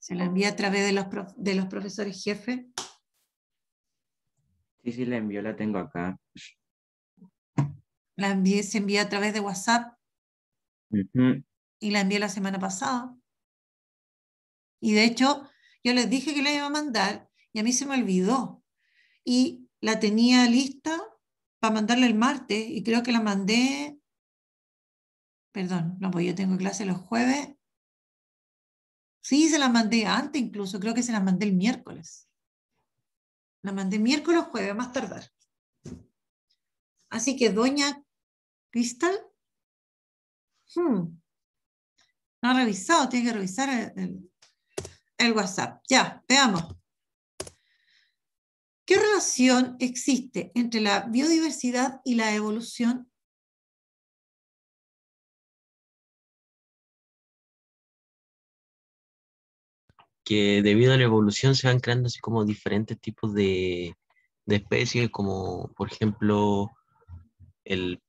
¿Se la envía a través de los, de los profesores jefes? Sí, sí, la envió, la tengo acá. La envié, se envía a través de WhatsApp. Y la envié la semana pasada. Y de hecho, yo les dije que la iba a mandar y a mí se me olvidó. Y la tenía lista para mandarla el martes y creo que la mandé, perdón, no, pues yo tengo clase los jueves Sí, se la mandé antes incluso, creo que se la mandé el miércoles. La mandé miércoles, jueves, más tardar. Así que, doña Cristal, hmm, no ha revisado, tiene que revisar el, el WhatsApp. Ya, veamos. ¿Qué relación existe entre la biodiversidad y la evolución? que debido a la evolución se van creando así como diferentes tipos de, de especies, como por ejemplo el,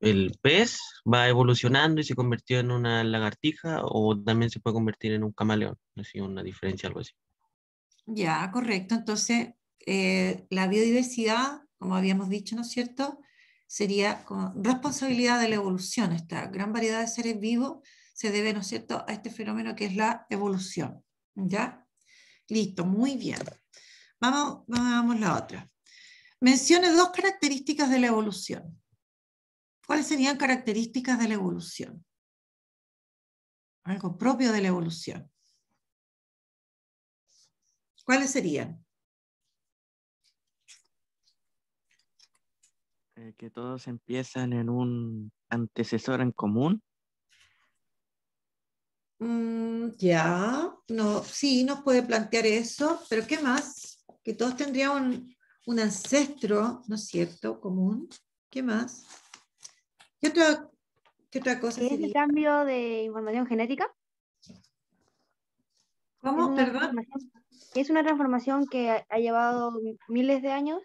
el, pez va evolucionando y se convirtió en una lagartija o también se puede convertir en un camaleón, así una diferencia, algo así. Ya, correcto. Entonces, eh, la biodiversidad, como habíamos dicho, ¿no es cierto? Sería responsabilidad de la evolución, esta gran variedad de seres vivos se debe, ¿no es cierto?, a este fenómeno que es la evolución. ¿Ya? Listo, muy bien. Vamos, vamos a la otra. Mencione dos características de la evolución. ¿Cuáles serían características de la evolución? Algo propio de la evolución. ¿Cuáles serían? Eh, que todos empiezan en un antecesor en común. Mm, ya, no, sí, nos puede plantear eso, pero ¿qué más? Que todos tendrían un, ancestro, ¿no es cierto?, común. ¿Qué más? ¿Qué otra, qué cosa? ¿Es el cambio de información genética? ¿Cómo? Es Perdón. Es una transformación que ha, llevado miles de años.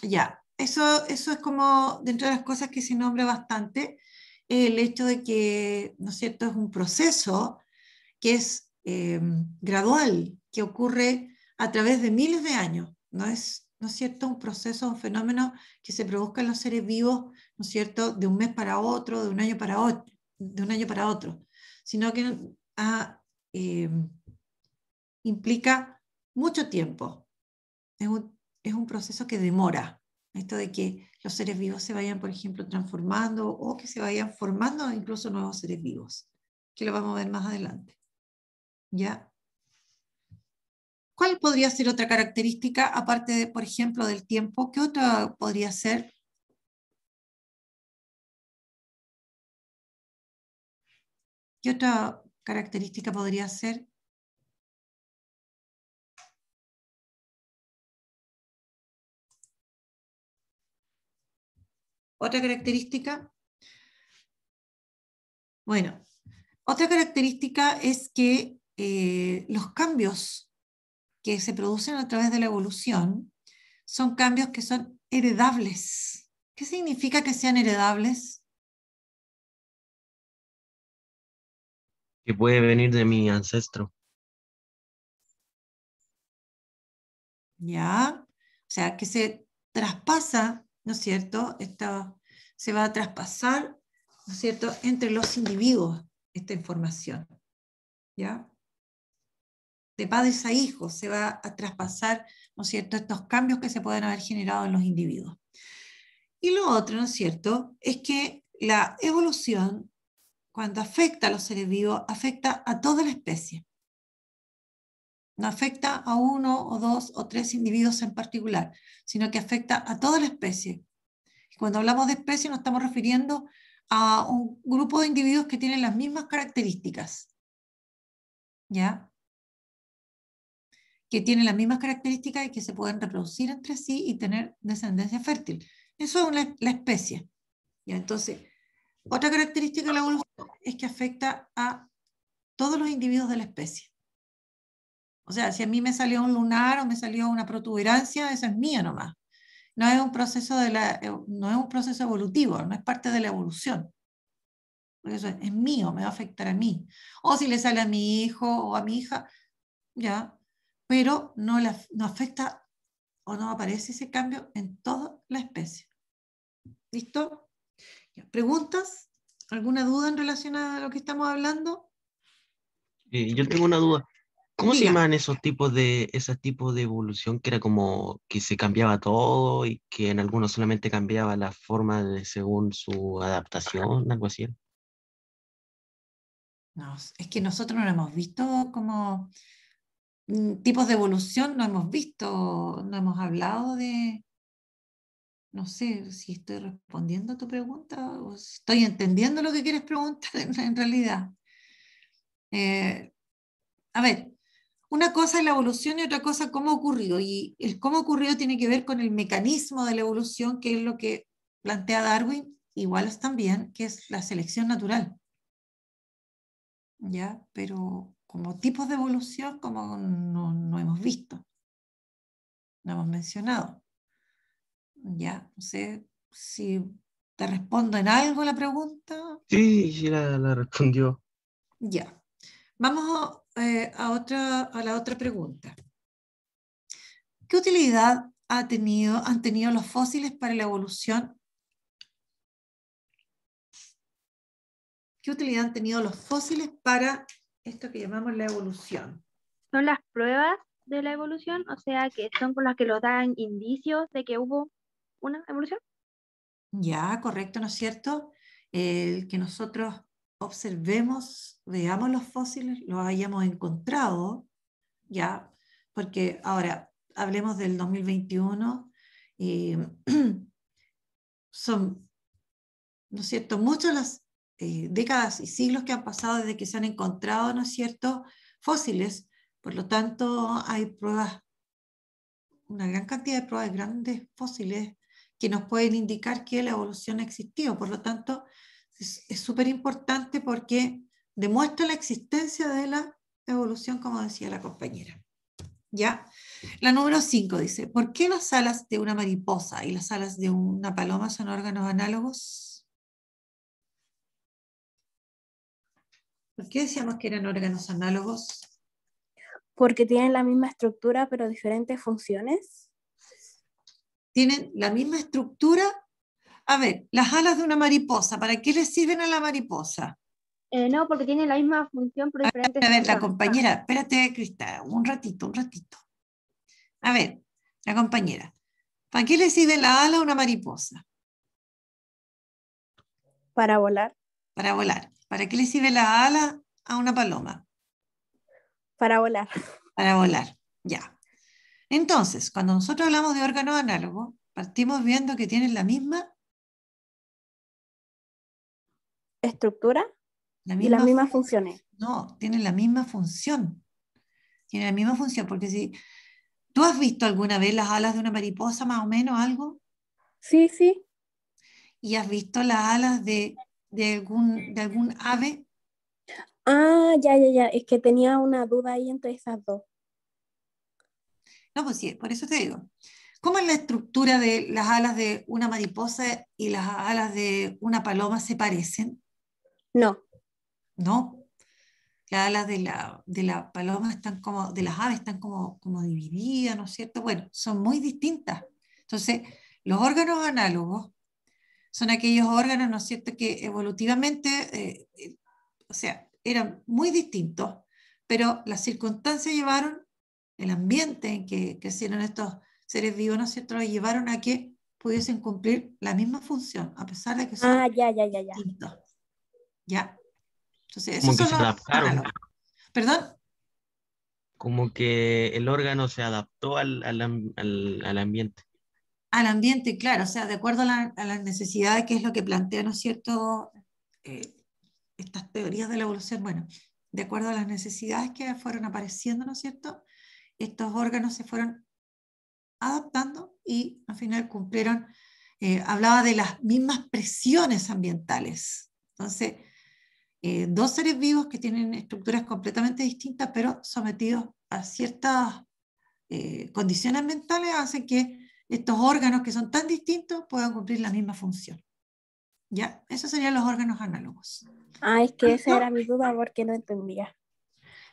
Ya, eso, eso es como dentro de las cosas que se nombra bastante el hecho de que, ¿no es cierto?, es un proceso que es eh, gradual, que ocurre a través de miles de años. No es, ¿no es cierto?, un proceso, un fenómeno que se produzca en los seres vivos, ¿no es cierto?, de un mes para otro, de un año para otro, de un año para otro, sino que eh, implica mucho tiempo. Es un, es un proceso que demora. Esto de que los seres vivos se vayan, por ejemplo, transformando o que se vayan formando incluso nuevos seres vivos, que lo vamos a ver más adelante. ¿Ya? ¿Cuál podría ser otra característica, aparte, de, por ejemplo, del tiempo? ¿Qué otra podría ser? ¿Qué otra característica podría ser? Otra característica. Bueno, otra característica es que eh, los cambios que se producen a través de la evolución son cambios que son heredables. ¿Qué significa que sean heredables? Que puede venir de mi ancestro. ¿Ya? O sea, que se traspasa ¿no es cierto? se va a traspasar, ¿no es cierto?, entre los individuos esta información, ¿ya? De padres a hijos se va a traspasar, ¿no es cierto?, estos cambios que se pueden haber generado en los individuos. Y lo otro, ¿no es cierto?, es que la evolución, cuando afecta a los seres vivos, afecta a toda la especie. No afecta a uno o dos o tres individuos en particular, sino que afecta a toda la especie. cuando hablamos de especie nos estamos refiriendo a un grupo de individuos que tienen las mismas características. ¿Ya? Que tienen las mismas características y que se pueden reproducir entre sí y tener descendencia fértil. Eso es la especie. ¿Ya? Entonces, otra característica de la evolución es que afecta a todos los individuos de la especie. O sea, si a mí me salió un lunar o me salió una protuberancia, eso es mío nomás. No es un proceso, de la, eh, no es un proceso evolutivo, no es parte de la evolución. eso es, mío, me va a afectar a mí. O si le sale a mi hijo o a mi hija, ya, pero no, no afecta o no aparece ese cambio en toda la especie. ¿Listo? ¿Preguntas? ¿Alguna duda en relación a lo que estamos hablando? Eh, yo tengo una duda. ¿Cómo se llaman esos tipos de, esos tipos de evolución que era como que se cambiaba todo y que en algunos solamente cambiaba la forma según su adaptación, algo así? No, es que nosotros no lo hemos visto como mm, tipos de evolución, no hemos visto, no hemos hablado de, no sé si estoy respondiendo a tu pregunta o estoy entendiendo lo que quieres preguntar en, realidad. Eh, a ver, una cosa es la evolución y otra cosa cómo ocurrido, Y el cómo ocurrió tiene que ver con el mecanismo de la evolución, que es lo que plantea Darwin, igual también, que es la selección natural. ¿Ya? Pero como tipos de evolución, como no, hemos visto, no hemos mencionado. ¿Ya? No sé si te respondo en algo la pregunta. Sí, sí la respondió. Ya. Vamos eh, a, otra, a la otra pregunta. ¿Qué utilidad ha tenido, han tenido los fósiles para la evolución? ¿Qué utilidad han tenido los fósiles para esto que llamamos la evolución? Son las pruebas de la evolución, o sea, que son con las que nos dan indicios de que hubo una evolución. Ya, correcto, ¿no es cierto? El que nosotros observemos, veamos los fósiles, los hayamos encontrado, ya, porque ahora hablemos del 2021 y eh, son, ¿no es cierto?, muchas las eh, décadas y siglos que han pasado desde que se han encontrado, ¿no es cierto?, fósiles, por lo tanto hay pruebas, una gran cantidad de pruebas grandes fósiles que nos pueden indicar que la evolución existió, por lo tanto es súper importante porque demuestra la existencia de la evolución, como decía la compañera. ¿Ya? La número 5 dice, ¿por qué las alas de una mariposa y las alas de una paloma son órganos análogos? ¿Por qué decíamos que eran órganos análogos? Porque tienen la misma estructura pero diferentes funciones. Tienen la misma estructura a ver, las alas de una mariposa, ¿para qué le sirven a la mariposa? Eh, no, porque tiene la misma función, pero diferentes. A ver, la compañera, espérate, Cristal, un ratito, un ratito. A ver, la compañera, ¿para qué le sirve la ala a una mariposa? Para volar. Para volar. ¿Para qué le sirve la ala a una paloma? Para volar. Para volar, ya. Entonces, cuando nosotros hablamos de órganos análogos, partimos viendo que tienen la misma estructura y las mismas funciones. No, tienen la misma función. Tienen la misma función, porque si tú has visto alguna vez las alas de una mariposa, más o menos algo. Sí, sí. ¿Y has visto las alas de, algún, de algún ave? Ah, ya, ya, ya. Es que tenía una duda ahí entre esas dos. No, pues sí, por eso te digo. ¿Cómo es la estructura de las alas de una mariposa y las alas de una paloma se parecen? No. No. Las alas de la, de la paloma están como, de las aves están como, como divididas, ¿no es cierto? Bueno, son muy distintas. Entonces, los órganos análogos son aquellos órganos, ¿no es cierto?, que evolutivamente, eh, eh, o sea, eran muy distintos, pero las circunstancias llevaron, el ambiente en que crecieron estos seres vivos, ¿no es cierto?, llevaron a que pudiesen cumplir la misma función, a pesar de que son ah, ya, ya, ya, distintos. ¿Ya? Entonces, se que se adaptaron ¿Perdón? Como que el órgano se adaptó al, al, ambiente al ambiente, claro, o sea, de acuerdo a, las necesidades, que es lo que plantea, ¿no es cierto?, eh, estas teorías de la evolución, bueno, de acuerdo a las necesidades que fueron apareciendo, ¿no es cierto?, estos órganos se fueron adaptando y al final cumplieron, eh, hablaba de las mismas presiones ambientales. Entonces, eh, dos seres vivos que tienen estructuras completamente distintas, pero sometidos a ciertas eh, condiciones mentales, hacen que estos órganos que son tan distintos puedan cumplir la misma función. ¿Ya? Esos serían los órganos análogos. Ah, es que ah, esa era mi duda porque no entendía.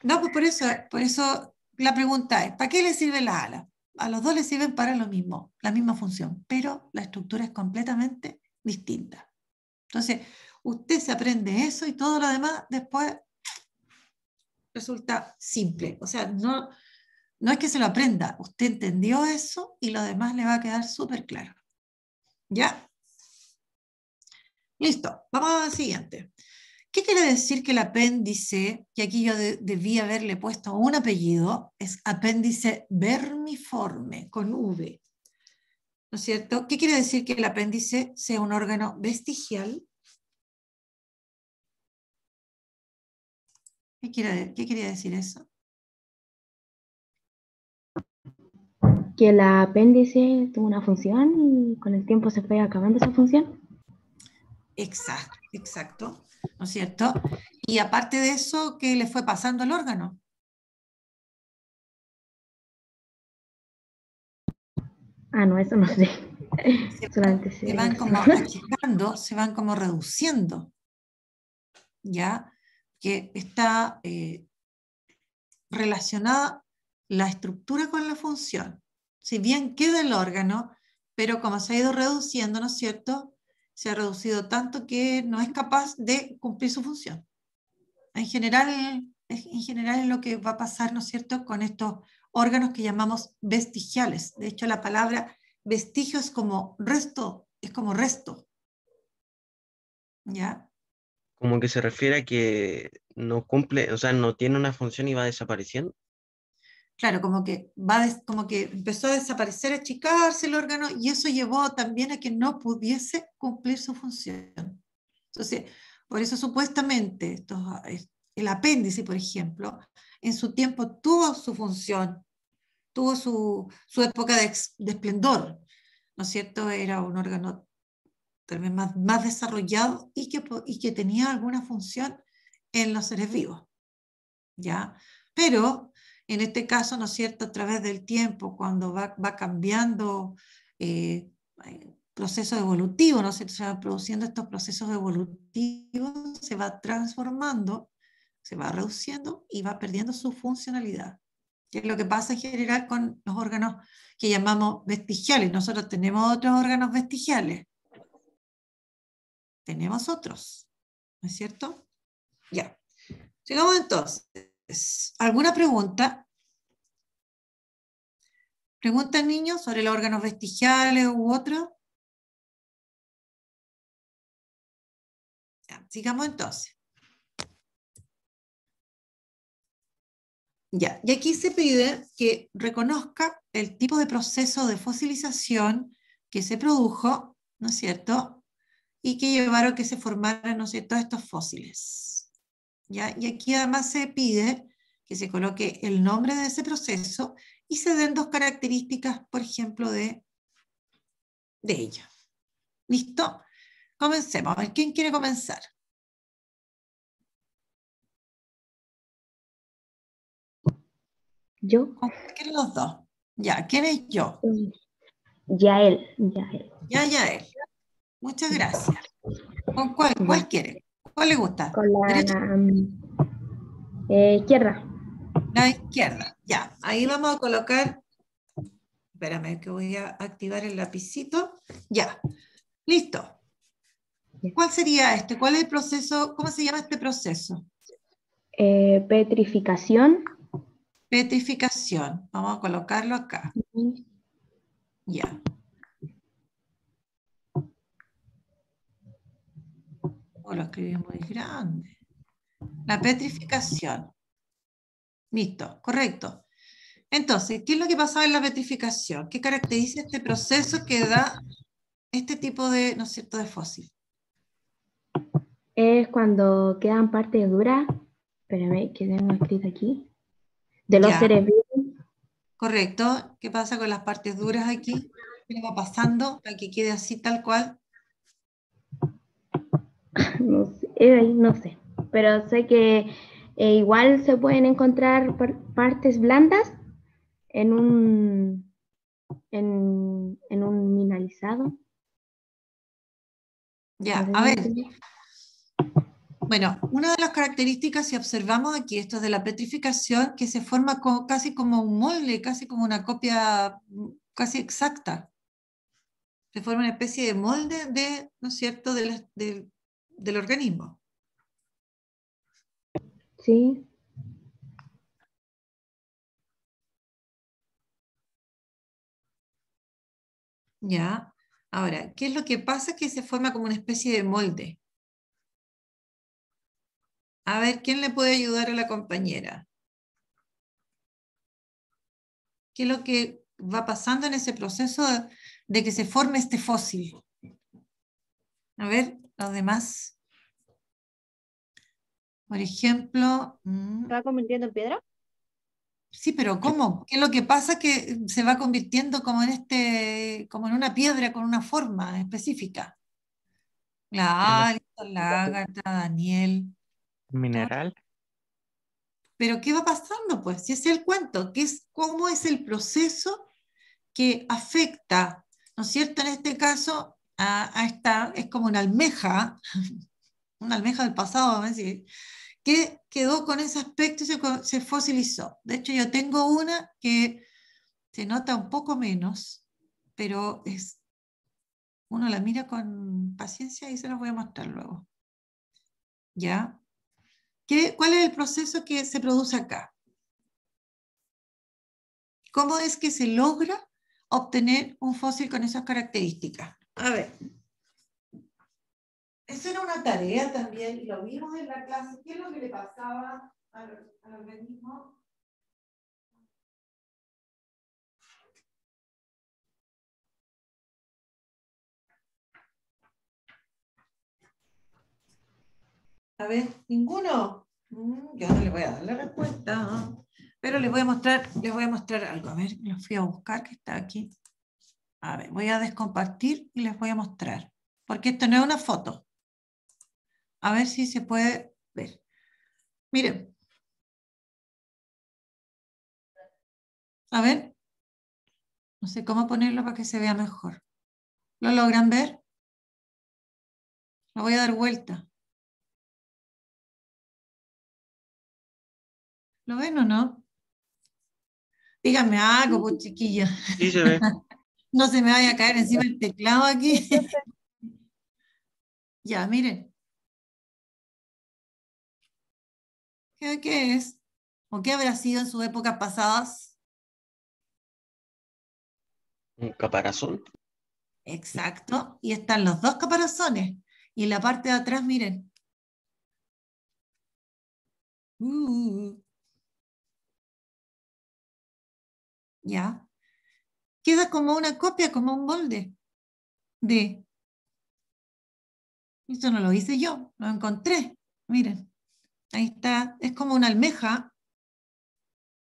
No, pues por eso, por eso la pregunta es, ¿para qué le sirve la ala A los dos les sirven para lo mismo, la misma función, pero la estructura es completamente distinta. Entonces, usted se aprende eso y todo lo demás después resulta simple. O sea, no, no es que se lo aprenda, usted entendió eso y lo demás le va a quedar súper claro. ¿Ya? Listo, vamos a la siguiente. ¿Qué quiere decir que el apéndice, que aquí yo debía debí haberle puesto un apellido, es apéndice vermiforme con V? ¿No es cierto? ¿Qué quiere decir que el apéndice sea un órgano vestigial ¿Qué, quería decir eso? Que la apéndice tuvo una función y con el tiempo se fue acabando esa función. Exacto, exacto, ¿no es cierto? Y aparte de eso, ¿qué le fue pasando al órgano? Ah, no, eso no sé. van como achicando, se van como reduciendo. ¿Ya? que está eh, relacionada la estructura con la función. Si bien queda el órgano, pero como se ha ido reduciendo, ¿no es cierto? Se ha reducido tanto que no es capaz de cumplir su función. En general, en general es lo que va a pasar, ¿no es cierto?, con estos órganos que llamamos vestigiales. De hecho, la palabra vestigio es como resto, es como resto. ¿Ya? como que se refiere a que no cumple, o sea, no tiene una función y va desapareciendo. Claro, como que, va como que empezó a desaparecer, a achicarse el órgano y eso llevó también a que no pudiese cumplir su función. Entonces, por eso supuestamente el apéndice, por ejemplo, en su tiempo tuvo su función, tuvo su, su época de esplendor, ¿no es cierto? Era un órgano más, más desarrollado y que, y que tenía alguna función en los seres vivos. ¿ya? Pero en este caso, ¿no es cierto?, a través del tiempo, cuando va, va cambiando eh, procesos evolutivos, ¿no se van produciendo estos procesos evolutivos, se va transformando, se va reduciendo y va perdiendo su funcionalidad. Que es lo que pasa en general con los órganos que llamamos vestigiales. Nosotros tenemos otros órganos vestigiales, tenemos otros, ¿no es cierto? Ya. sigamos entonces. ¿Alguna pregunta? ¿Pregunta, niños, sobre los órganos vestigiales u otro? sigamos entonces. Ya, y aquí se pide que reconozca el tipo de proceso de fosilización que se produjo, ¿no es cierto?, y que llevaron a que se formaran no sé, todos estos fósiles. Y aquí además se pide que se coloque el nombre de ese proceso y se den dos características, por ejemplo, de, de ella. ¿Listo? Comencemos. ver, ¿quién quiere comenzar? ¿Yo? ¿Quién los dos? Ya, ¿quién es yo? ya él Ya, ya él Muchas gracias. ¿Con cuál, cuál quiere? ¿Cuál le gusta? Con la um, eh, izquierda. La izquierda, ya. Ahí vamos a colocar. Espérame que voy a activar el lapicito. Ya. Listo. ¿Cuál sería este? ¿Cuál es el proceso? ¿Cómo se llama este proceso? Eh, petrificación. Petrificación. Vamos a colocarlo acá. Ya. O lo escribí muy grande. La petrificación. Listo, correcto. Entonces, ¿qué es lo que pasa en la petrificación? ¿Qué caracteriza este proceso que da este tipo de, ¿no es cierto?, de fósil. Es cuando quedan partes duras, espérame, que tengo escrito aquí, de los cerebros. Correcto. ¿Qué pasa con las partes duras aquí? ¿Qué va pasando para que quede así tal cual? Eh, no sé, pero sé que eh, igual se pueden encontrar partes blandas en un, en, un mineralizado. Ya, a ver. Bueno, una de las características, si observamos aquí, esto es de la petrificación, que se forma casi como un molde, casi como una copia casi exacta. Se forma una especie de molde de, ¿no es cierto?, de, de del organismo. Sí. Ya. Ahora, ¿qué es lo que pasa? Que se forma como una especie de molde. A ver, ¿quién le puede ayudar a la compañera? ¿Qué es lo que va pasando en ese proceso de, de que se forme este fósil? A ver, los demás. Por ejemplo... Mm, ¿Se va convirtiendo en piedra? Sí, pero ¿cómo? ¿Qué es lo que pasa? Que se va convirtiendo como en, este, como en una piedra con una forma específica. La ágata, la ágata, Daniel. Mineral. Pero ¿qué va pasando? Pues si es el cuento, es, ¿cómo es el proceso que afecta, ¿no es cierto? En este caso, esta, es como una almeja, una almeja del pasado, vamos a decir, que quedó con ese aspecto y se, se fosilizó. De hecho, yo tengo una que se nota un poco menos, pero es, uno la mira con paciencia y se los voy a mostrar luego. ¿Ya? ¿Cuál es el proceso que se produce acá? ¿Cómo es que se logra obtener un fósil con esas características? A ver. Eso era una tarea también, y lo vimos en la clase. ¿Qué es lo que le pasaba al, al organismo? A ver, ¿ninguno? Mm, yo no le voy a dar la respuesta, pero les voy a mostrar, les voy a mostrar algo. A ver, lo fui a buscar que está aquí. A ver, voy a descompartir y les voy a mostrar, porque esto no es una foto. A ver si se puede ver. Miren. A ver. No sé cómo ponerlo para que se vea mejor. ¿Lo logran ver? Lo voy a dar vuelta. ¿Lo ven o no? Díganme algo, pues, chiquilla. Sí, se ve. No se me vaya a caer encima el teclado aquí. ya, miren. ¿Qué, es? ¿O qué habrá sido en sus épocas pasadas? Un caparazón. Exacto. Y están los dos caparazones. Y en la parte de atrás, miren. Uh. Ya. Queda como una copia, como un molde de... Eso no lo hice yo, lo encontré. Miren, ahí está, es como una almeja.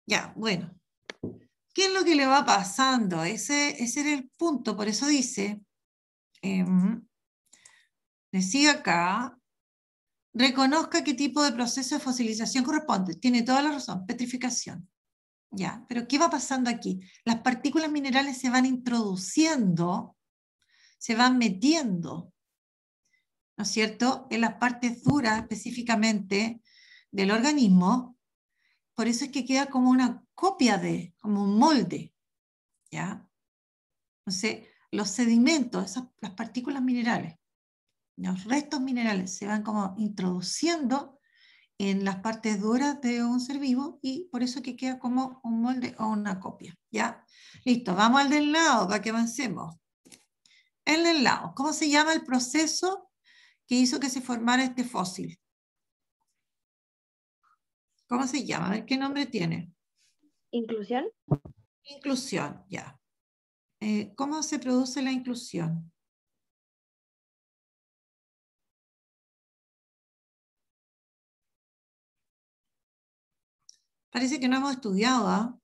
Ya, bueno. ¿Qué es lo que le va pasando? Ese, era el punto, por eso dice, em, decía acá, reconozca qué tipo de proceso de fosilización corresponde. Tiene toda la razón, petrificación. Ya, pero ¿qué va pasando aquí? Las partículas minerales se van introduciendo, se van metiendo, ¿no es cierto?, en las partes duras específicamente del organismo. Por eso es que queda como una copia de, como un molde, ¿ya? Entonces, los sedimentos, las partículas minerales, los restos minerales se van como introduciendo en las partes duras de un ser vivo y por eso que queda como un molde o una copia. ¿Ya? Listo, vamos al del lado para que avancemos. El del lado, ¿cómo se llama el proceso que hizo que se formara este fósil? ¿Cómo se llama? A ver qué nombre tiene. Inclusión. Inclusión, ya. Eh, ¿Cómo se produce la inclusión? Parece que no hemos estudiado, ¿ah?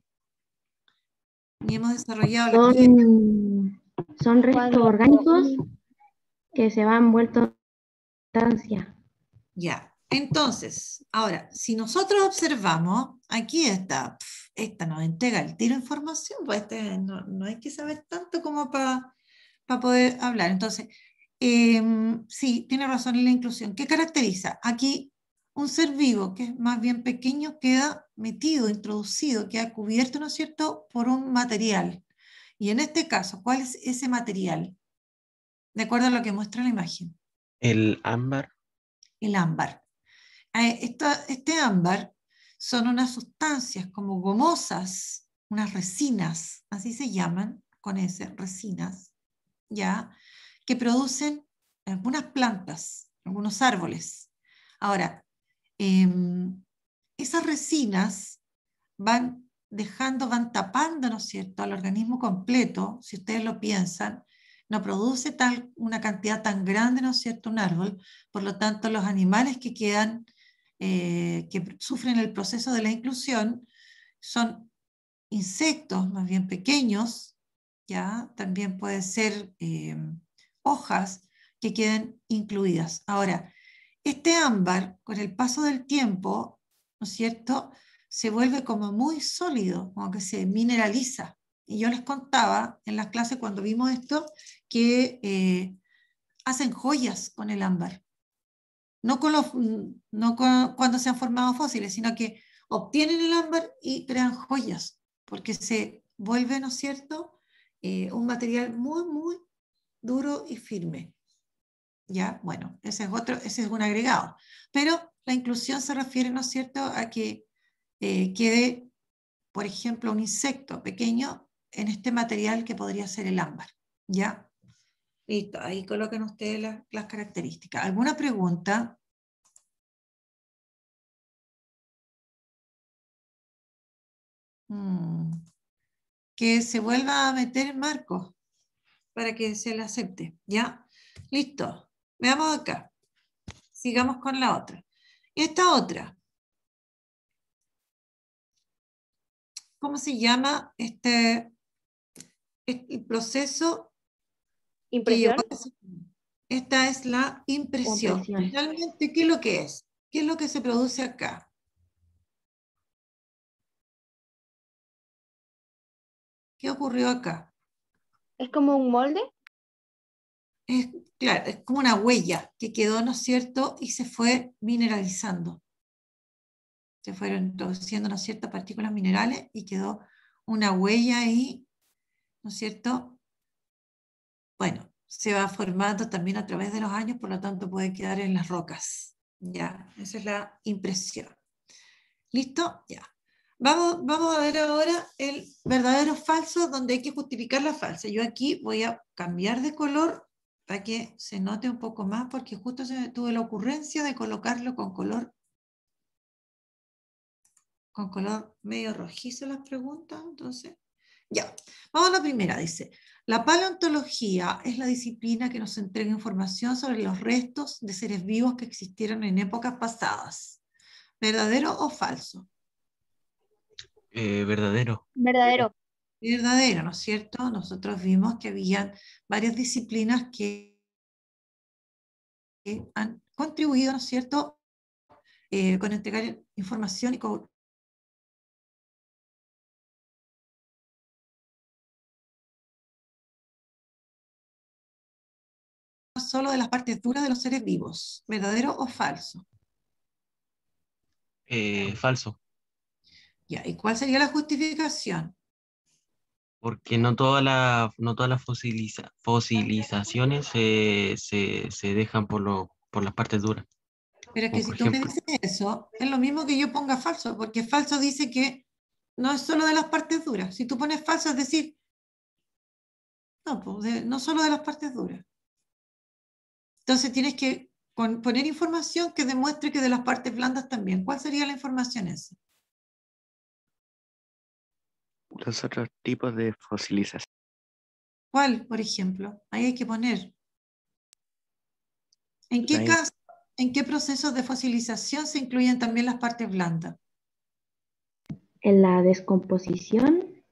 Ni hemos desarrollado. Son, son restos orgánicos que se van vuelto sustancia. Ya, entonces, ahora, si nosotros observamos, aquí está, esta nos entrega el tiro de información, pues este no, hay que saber tanto como para poder hablar. Entonces, em, sí, tiene razón en la inclusión. ¿Qué caracteriza? Aquí un ser vivo que es más bien pequeño queda metido, introducido, queda cubierto, ¿no es cierto?, por un material. Y en este caso, ¿cuál es ese material? De acuerdo a lo que muestra la imagen. El ámbar. El ámbar. Eh, este ámbar son unas sustancias como gomosas, unas resinas, así se llaman, con ese, resinas, ¿ya? Que producen algunas plantas, algunos árboles. Ahora, Em, esas resinas van dejando, van tapando, ¿no es cierto?, al organismo completo, si ustedes lo piensan, no produce tal, una cantidad tan grande, ¿no es cierto?, un árbol, por lo tanto los animales que quedan, eh, que sufren el proceso de la inclusión, son insectos más bien pequeños, ya, también pueden ser em, hojas que queden incluidas. Ahora, este ámbar, con el paso del tiempo, ¿no es cierto?, se vuelve como muy sólido, como que se mineraliza. Y yo les contaba en las clases cuando vimos esto que eh, hacen joyas con el ámbar. No, cuando se han formado fósiles, sino que obtienen el ámbar y crean joyas, porque se vuelve, ¿no es cierto?, eh, un material muy, muy duro y firme. ¿ya? Bueno, ese es otro, ese es un agregado. Pero la inclusión se refiere, ¿no es cierto?, a que eh, quede, por ejemplo, un insecto pequeño en este material que podría ser el ámbar, ¿ya? Listo, ahí colocan ustedes las, características. ¿Alguna pregunta? Mm. Que se vuelva a meter en marco para que se le acepte, ¿ya? Listo. Veamos acá. Sigamos con la otra. Esta otra. ¿Cómo se llama este, proceso? Impresión. Esta es la impresión. Realmente, ¿qué es lo que es? ¿Qué es lo que se produce acá? ¿Qué ocurrió acá? ¿Es como un molde? es, claro, es como una huella que quedó, ¿no es cierto? Y se fue mineralizando. Se fueron introduciendo, ¿no es cierto?, partículas minerales y quedó una huella ahí, ¿no es cierto? Bueno, se va formando también a través de los años, por lo tanto puede quedar en las rocas. Ya, esa es la impresión. ¿Listo? Ya. Vamos, vamos, a ver ahora el verdadero falso, donde hay que justificar la falsa. Yo aquí voy a cambiar de color para que se note un poco más, porque justo se tuve la ocurrencia de colocarlo con color, con color medio rojizo las preguntas, entonces, ya. Vamos a la primera, dice, la paleontología es la disciplina que nos entrega información sobre los restos de seres vivos que existieron en épocas pasadas. ¿Verdadero o falso? Eh, verdadero. Verdadero verdadero, ¿no es cierto? Nosotros vimos que había varias disciplinas que, han contribuido, ¿no es cierto?, eh, con entregar información y con solo de las partes duras de los seres vivos, verdadero o falso. Eh, falso. ¿y cuál sería la justificación? porque no, toda no todas las fosilizaciones se, se, se, dejan por, por las partes duras. Pero es que si tú me dices eso, es lo mismo que yo ponga falso, porque falso dice que no es solo de las partes duras. Si tú pones falso, es decir, no, pues, no solo de las partes duras. Entonces tienes que poner información que demuestre que de las partes blandas también. ¿Cuál sería la información esa? los otros tipos de fosilización. ¿Cuál, por ejemplo? Ahí hay que poner. ¿En qué, caso, ¿En qué procesos de fosilización se incluyen también las partes blandas? En la descomposición.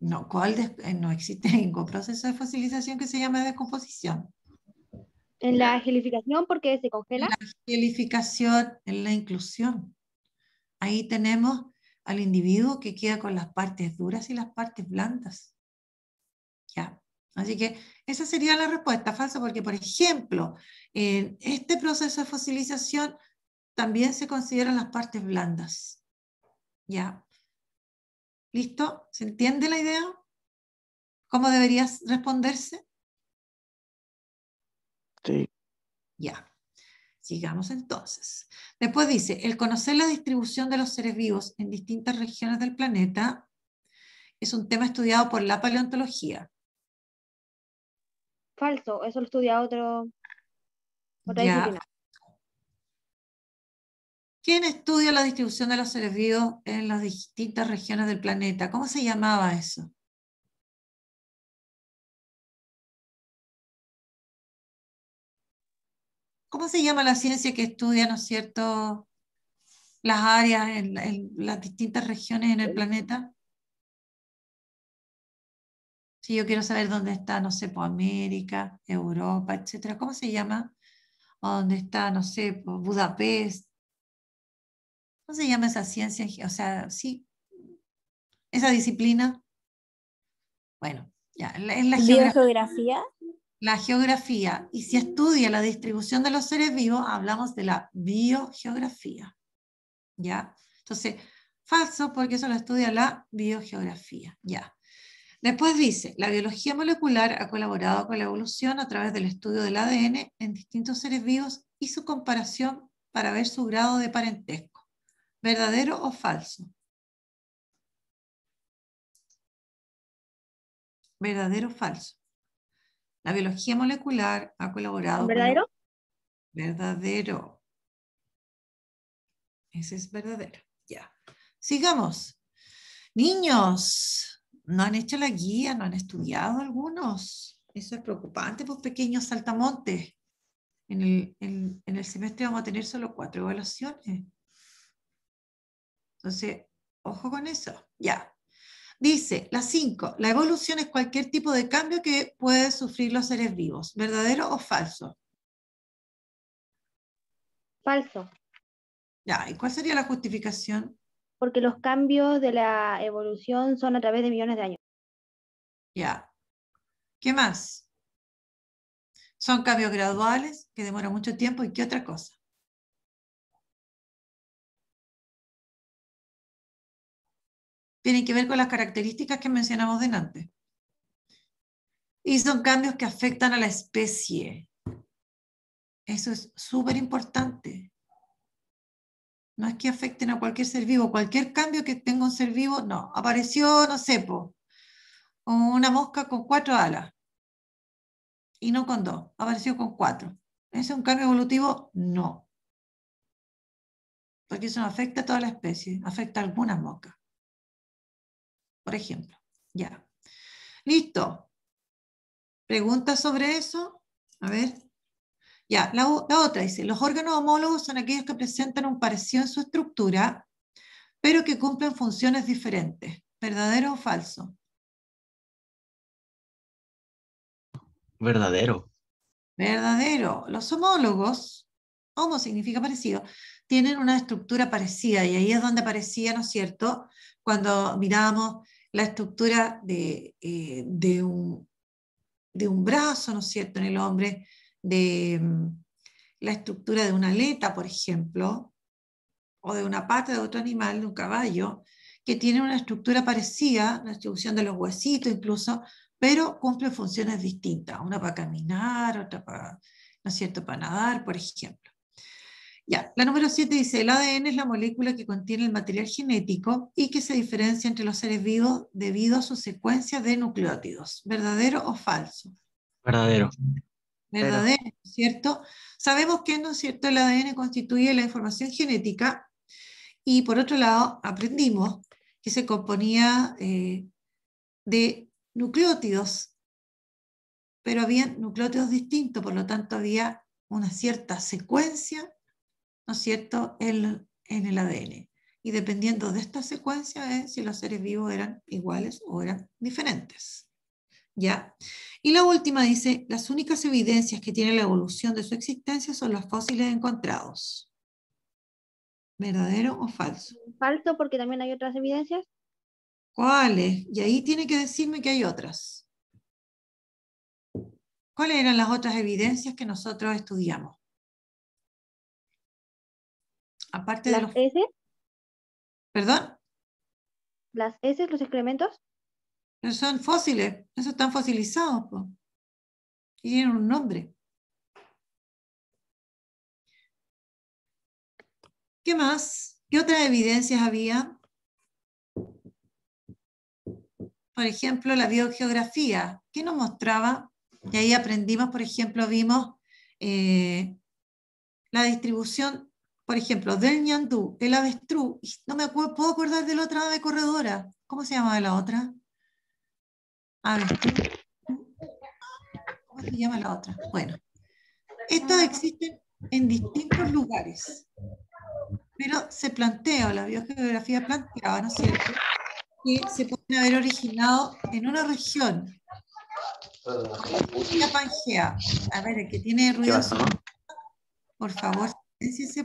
No, ¿cuál eh, no existe ningún proceso de fosilización que se llame descomposición. En la gelificación, porque se congela. En la gelificación, en la inclusión. Ahí tenemos al individuo que queda con las partes duras y las partes blandas. ¿Ya? Así que esa sería la respuesta falsa, porque, por ejemplo, en este proceso de fosilización también se consideran las partes blandas. ¿Ya? ¿Listo? ¿Se entiende la idea? ¿Cómo deberías responderse? Sí. Ya. Sigamos entonces. Después dice, el conocer la distribución de los seres vivos en distintas regiones del planeta es un tema estudiado por la paleontología. Falso, eso lo estudia otro, ¿Quién estudia la distribución de los seres vivos en las distintas regiones del planeta? ¿Cómo se llamaba eso? ¿cómo se llama la ciencia que estudia, ¿no es cierto?, las áreas en, las distintas regiones en el planeta. Si yo quiero saber dónde está, no sé, por pues, América, Europa, etcétera, ¿cómo se llama? O dónde está, no sé, por pues, Budapest. ¿Cómo se llama esa ciencia? O sea, sí, esa disciplina. Bueno, ya, es la geografía. ¿Biogeografía? la geografía. Y si estudia la distribución de los seres vivos, hablamos de la biogeografía. ¿Ya? Entonces, falso porque eso lo estudia la biogeografía. ¿Ya? Después dice, la biología molecular ha colaborado con la evolución a través del estudio del ADN en distintos seres vivos y su comparación para ver su grado de parentesco. ¿Verdadero o falso? ¿Verdadero o falso? La biología molecular ha colaborado. ¿Verdadero? Verdadero. Ese es verdadero. Ya. Sigamos. Niños, no han hecho la guía, no han estudiado algunos. Eso es preocupante, por pues, pequeños saltamontes. En el, en el semestre vamos a tener solo cuatro evaluaciones. Entonces, ojo con eso. Ya. Dice, la 5, la evolución es cualquier tipo de cambio que pueden sufrir los seres vivos, ¿verdadero o falso? Falso. Ya, ¿y cuál sería la justificación? Porque los cambios de la evolución son a través de millones de años. Ya. ¿Qué más? Son cambios graduales que demoran mucho tiempo y qué otra cosa? tienen que ver con las características que mencionamos delante. Y son cambios que afectan a la especie. Eso es súper importante. No es que afecten a cualquier ser vivo. Cualquier cambio que tenga un ser vivo, no. Apareció, no sé, una mosca con cuatro alas. Y no con dos. Apareció con cuatro. ¿Es un cambio evolutivo? No. Porque eso no afecta a toda la especie. Afecta a algunas moscas por ejemplo. Ya. Listo. ¿Preguntas sobre eso? A ver. Ya, la, la, otra dice, los órganos homólogos son aquellos que presentan un parecido en su estructura, pero que cumplen funciones diferentes. ¿Verdadero o falso? Verdadero. Verdadero. Los homólogos, homo significa parecido, tienen una estructura parecida y ahí es donde parecía, ¿no es cierto? Cuando miramos la estructura de, eh, de, un, brazo, ¿no es cierto?, en el hombre, de mm, la estructura de una aleta, por ejemplo, o de una pata de otro animal, de un caballo, que tiene una estructura parecida, la distribución de los huesitos incluso, pero cumple funciones distintas, una para caminar, otra para, ¿no es cierto?, para nadar, por ejemplo la número 7 dice, el ADN es la molécula que contiene el material genético y que se diferencia entre los seres vivos debido a su secuencia de nucleótidos. ¿Verdadero o falso? Verdadero. Verdadero, ¿cierto? Sabemos que, ¿no es cierto?, el ADN constituye la información genética y por otro lado aprendimos que se componía eh, de nucleótidos, pero había nucleótidos distintos, por lo tanto había una cierta secuencia cierto?, en, en el ADN. Y dependiendo de esta secuencia es eh, si los seres vivos eran iguales o eran diferentes. ¿Ya? Y la última dice, las únicas evidencias que tiene la evolución de su existencia son los fósiles encontrados. ¿Verdadero o falso? Falso porque también hay otras evidencias. ¿Cuáles? Y ahí tiene que decirme que hay otras. ¿Cuáles eran las otras evidencias que nosotros estudiamos? Aparte ¿Las de los... S? ¿Perdón? ¿Las s los excrementos? son fósiles, esos están fosilizados. Y tienen un nombre. ¿Qué más? ¿Qué otras evidencias había? Por ejemplo, la biogeografía. que nos mostraba? Y ahí aprendimos, por ejemplo, vimos eh, la distribución por ejemplo, del ñandú, el avestruz, no me acuerdo, puedo acordar de la otra ave corredora. ¿Cómo se llamaba la otra? Avestruz. ¿Cómo se llama la otra? Bueno, estos existen en distintos lugares, pero se plantea, la biogeografía planteaba, ¿no es cierto?, que se puede haber originado en una región, la Pangea. A ver, el que tiene ruido, por favor,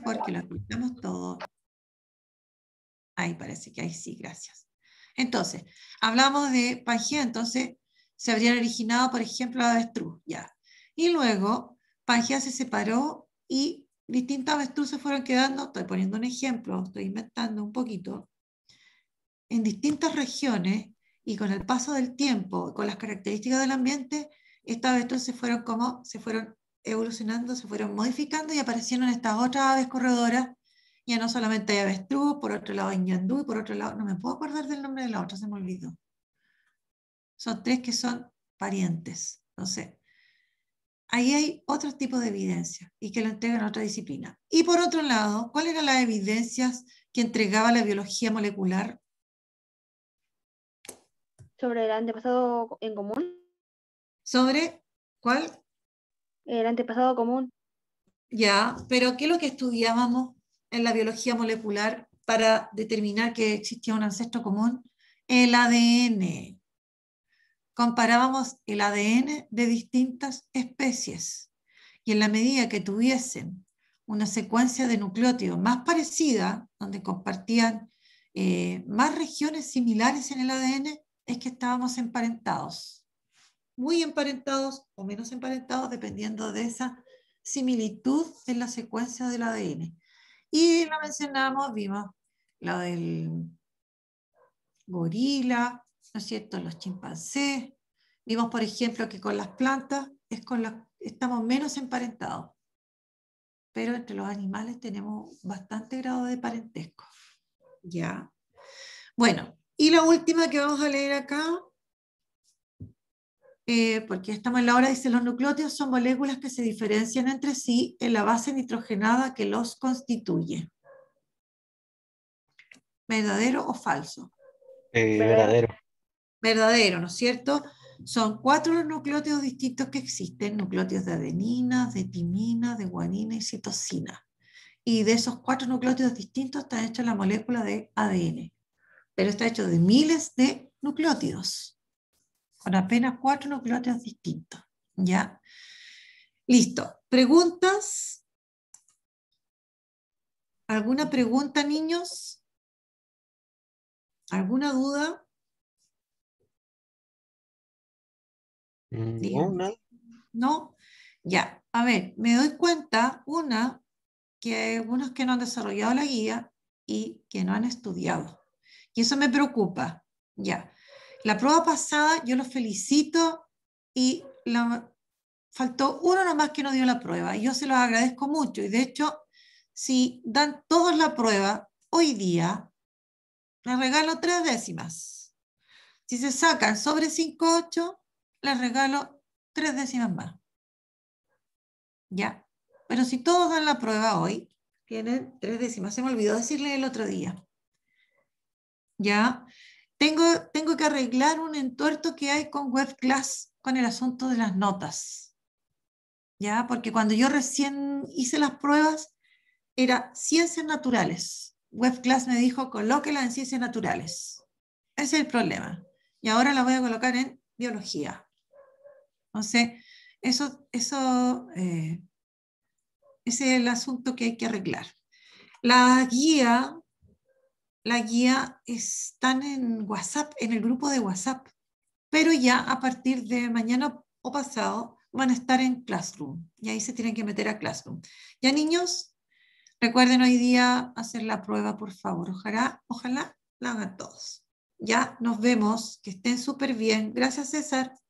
porque lo escuchamos todo. Ahí parece que ahí sí, gracias. Entonces, hablamos de Pangea, entonces se habrían originado, por ejemplo, avestruz, ya. Y luego Pangea se separó y distintas se fueron quedando, estoy poniendo un ejemplo, estoy inventando un poquito, en distintas regiones y con el paso del tiempo, con las características del ambiente, estas se fueron como, se fueron evolucionando, se fueron modificando y aparecieron estas otras aves corredoras. Ya no solamente hay avestruz, por otro lado hay ñandú y por otro lado, no me puedo acordar del nombre de la otra, se me olvidó. Son tres que son parientes. Entonces, ahí hay otro tipo de evidencia y que lo entregan a otra disciplina. Y por otro lado, ¿cuáles eran las evidencias que entregaba la biología molecular? Sobre el antepasado en común. ¿Sobre cuál? el antepasado común. Ya, pero ¿qué es lo que estudiábamos en la biología molecular para determinar que existía un ancestro común? El ADN. Comparábamos el ADN de distintas especies y en la medida que tuviesen una secuencia de nucleótidos más parecida, donde compartían eh, más regiones similares en el ADN, es que estábamos emparentados muy emparentados o menos emparentados, dependiendo de esa similitud en la secuencia del ADN. Y lo mencionamos, vimos la del gorila, ¿no es cierto? Los chimpancés. Vimos, por ejemplo, que con las plantas es con las, estamos menos emparentados, pero entre los animales tenemos bastante grado de parentesco. ¿Ya? Bueno, y la última que vamos a leer acá eh, porque estamos en la hora, dice, los nucleótidos son moléculas que se diferencian entre sí en la base nitrogenada que los constituye. ¿Verdadero o falso? Eh, verdadero. Verdadero, ¿no es cierto? Son cuatro nucleótidos distintos que existen, nucleótidos de adenina, de timina, de guanina y citosina. Y de esos cuatro nucleótidos distintos está hecha la molécula de ADN, pero está hecho de miles de nucleótidos con apenas cuatro nucleótidos distintos. ¿Ya? Listo. ¿Preguntas? ¿Alguna pregunta, niños? ¿Alguna duda? Una. Mm, no, ya. A ver, me doy cuenta, una, que hay algunos que no han desarrollado la guía y que no han estudiado. Y eso me preocupa. Ya. La prueba pasada yo los felicito y faltó uno nomás que no dio la prueba. Y yo se los agradezco mucho. Y de hecho, si dan todos la prueba hoy día, les regalo tres décimas. Si se sacan sobre 5,8, les regalo tres décimas más. Ya. Pero si todos dan la prueba hoy, tienen tres décimas. Se me olvidó decirle el otro día. Ya. Tengo, tengo que arreglar un entuerto que hay con Web Class con el asunto de las notas. ¿Ya? Porque cuando yo recién hice las pruebas, era ciencias naturales. Web Class me dijo, colóquela en ciencias naturales. Ese es el problema. Y ahora la voy a colocar en biología. Entonces, eso, eso eh, ese es el asunto que hay que arreglar. La guía la guía están en WhatsApp, en el grupo de WhatsApp, pero ya a partir de mañana o pasado van a estar en Classroom y ahí se tienen que meter a Classroom. Ya niños, recuerden hoy día hacer la prueba, por favor. Ojalá, ojalá la hagan todos. Ya nos vemos, que estén súper bien. Gracias César.